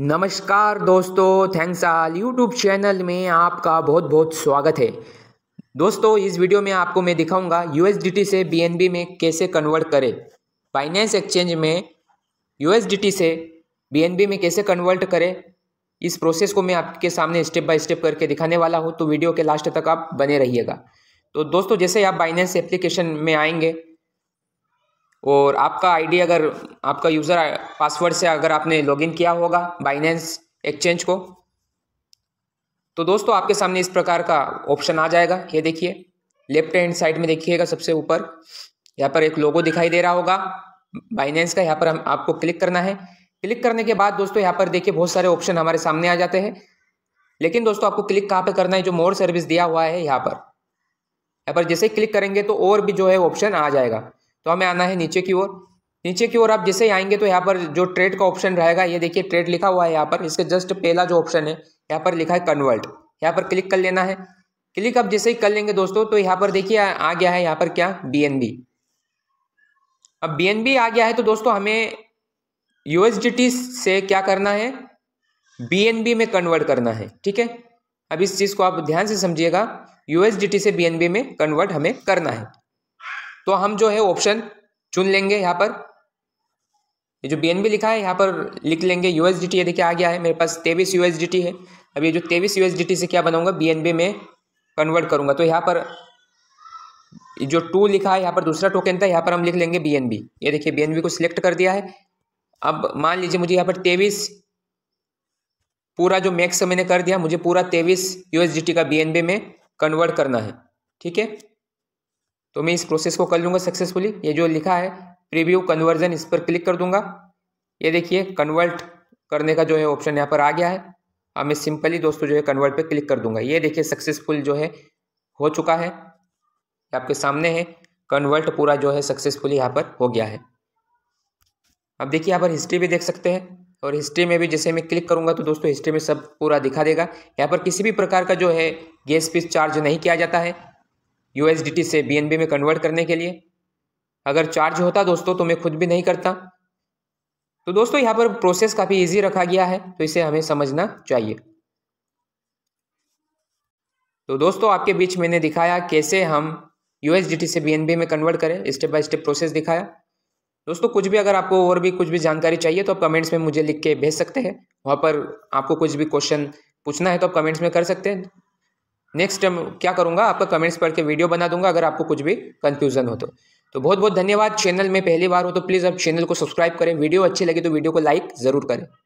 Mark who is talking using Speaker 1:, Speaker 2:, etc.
Speaker 1: नमस्कार दोस्तों थैंक्स आल YouTube channel में आपका बहुत बहुत स्वागत है दोस्तों इस वीडियो में आपको मैं दिखाऊंगा यूएसडीटी से बीएनबी में कैसे कन्वर्ट करें फाइनेंस एक्सचेंज में यूएसडीटी से बीएनबी में कैसे कन्वर्ट करें इस प्रोसेस को मैं आपके सामने स्टेप बाय स्टेप करके दिखाने वाला हूँ तो वीडियो के लास्ट तक आप बने रहिएगा तो दोस्तों जैसे आप बाइनेंस एप्लीकेशन में आएंगे और आपका आईडी अगर आपका यूज़र पासवर्ड से अगर आपने लॉगिन किया होगा बाइनेंस एक्सचेंज को तो दोस्तों आपके सामने इस प्रकार का ऑप्शन आ जाएगा ये देखिए लेफ्ट हैंड साइड में देखिएगा सबसे ऊपर यहाँ पर एक लोगो दिखाई दे रहा होगा बाइनेंस का यहाँ पर हम आपको क्लिक करना है क्लिक करने के बाद दोस्तों यहाँ पर देखिए बहुत सारे ऑप्शन हमारे सामने आ जाते हैं लेकिन दोस्तों आपको क्लिक कहाँ पर करना है जो मोर सर्विस दिया हुआ है यहाँ पर यहाँ पर जैसे क्लिक करेंगे तो और भी जो है ऑप्शन आ जाएगा तो हमें आना है नीचे की ओर नीचे की ओर आप जैसे ही आएंगे तो यहाँ पर जो ट्रेड का ऑप्शन रहेगा ये देखिए ट्रेड लिखा हुआ है यहाँ पर इसके जस्ट पहला जो ऑप्शन है यहाँ पर लिखा है कन्वर्ट यहाँ पर क्लिक कर लेना है क्लिक आप जैसे ही कर लेंगे दोस्तों तो यहाँ पर देखिए आ गया है यहाँ पर क्या बी अब बी आ गया है तो दोस्तों हमें यूएसडीटी से क्या करना है बी में कन्वर्ट करना है ठीक है अब इस चीज़ को आप ध्यान से समझिएगा यूएसडीटी से बी में कन्वर्ट हमें करना है तो हम जो है ऑप्शन चुन लेंगे यहाँ पर ये जो बी लिखा है यहाँ पर लिख लेंगे यू ये देखिए आ गया है मेरे पास तेईस यू है अब ये जो तेईस यू से क्या बनाऊंगा बी में कन्वर्ट करूंगा तो यहाँ पर जो टू लिखा है यहाँ पर दूसरा टोकन था यहाँ पर हम लिख लेंगे बी ये देखिए बी को सिलेक्ट कर दिया है अब मान लीजिए मुझे यहाँ पर तेईस पूरा जो मैक्स मैंने कर दिया मुझे पूरा तेईस यूएसडीटी का बी एन बी में कन्वर्ट करना है ठीक है तो मैं इस प्रोसेस को कर लूँगा सक्सेसफुली ये जो लिखा है प्रीव्यू कन्वर्जन इस पर क्लिक कर दूंगा ये देखिए कन्वर्ट करने का जो है ऑप्शन यहाँ पर आ गया है अब मैं सिंपली दोस्तों जो है कन्वर्ट पे क्लिक कर दूंगा ये देखिए सक्सेसफुल जो है हो चुका है आपके सामने है कन्वर्ट पूरा जो है सक्सेसफुली यहाँ पर हो गया है अब देखिए यहाँ पर हिस्ट्री भी देख सकते हैं और हिस्ट्री में भी जैसे मैं क्लिक करूँगा तो दोस्तों हिस्ट्री में सब पूरा दिखा देगा यहाँ पर किसी भी प्रकार का जो है गैस पीस चार्ज नहीं किया जाता है यूएसडीटी से बी में कन्वर्ट करने के लिए अगर चार्ज होता दोस्तों तो मैं खुद भी नहीं करता तो दोस्तों यहाँ पर प्रोसेस काफ़ी इजी रखा गया है तो इसे हमें समझना चाहिए तो दोस्तों आपके बीच मैंने दिखाया कैसे हम यूएसडीटी से बी में कन्वर्ट करें स्टेप बाय स्टेप प्रोसेस दिखाया दोस्तों कुछ भी अगर आपको और भी कुछ भी जानकारी चाहिए तो आप कमेंट्स में मुझे लिख के भेज सकते हैं वहाँ पर आपको कुछ भी क्वेश्चन पूछना है तो आप कमेंट्स में कर सकते हैं नेक्स्ट क्या करूँगा आपका कमेंट्स पढ़ के वीडियो बना दूंगा अगर आपको कुछ भी कन्फ्यूज़न हो तो तो बहुत बहुत धन्यवाद चैनल में पहली बार हो तो प्लीज़ आप चैनल को सब्सक्राइब करें वीडियो अच्छी लगी तो वीडियो को लाइक ज़रूर करें